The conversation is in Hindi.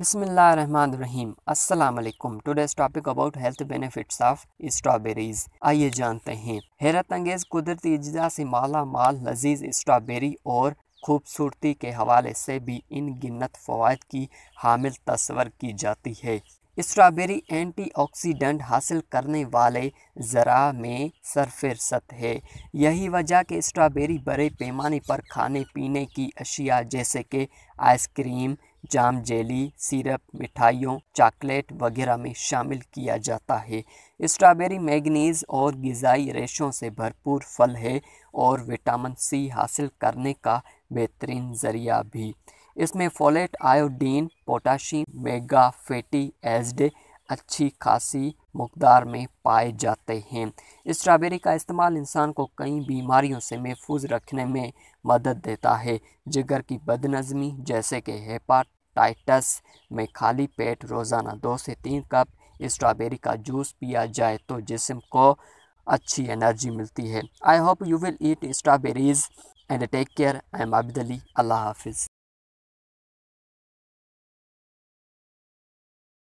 बिसमीम असलकुम today's topic about health benefits of strawberries आइए जानते हैं हैरत अंगेज़ कुदरती इज्जा से माला माल लजीज स्ट्रॉबेरी और खूबसूरती के हवाले से भी इन गिनत फवाद की हामिल तस्वर की जाती है स्ट्रॉबेरी एंटीऑक्सीडेंट हासिल करने वाले ज़रा में सरफिरसत है यही वजह कि स्ट्रॉबेरी बड़े पैमाने पर खाने पीने की अशिया जैसे कि आइसक्रीम जाम जेली सिरप मिठाइयों चॉकलेट वगैरह में शामिल किया जाता है स्ट्रॉबेरी मैगनीज और गज़ाई रेशों से भरपूर फल है और विटामिन सी हासिल करने का बेहतरीन ज़रिया भी इसमें folate iodine potassium mega fatty acid अच्छी खासी मकदार में पाए जाते हैं स्ट्रॉबेरी का इस्तेमाल इंसान को कई बीमारियों से महफूज रखने में मदद देता है जिगर की बदनज़मी जैसे कि हेपाटाइटस में खाली पेट रोज़ाना दो से तीन कप स्ट्रॉबेरी का जूस पिया जाए तो जिसम को अच्छी एनर्जी मिलती है I hope you will eat strawberries and take care I am Abdali अल्लाह हाफिज़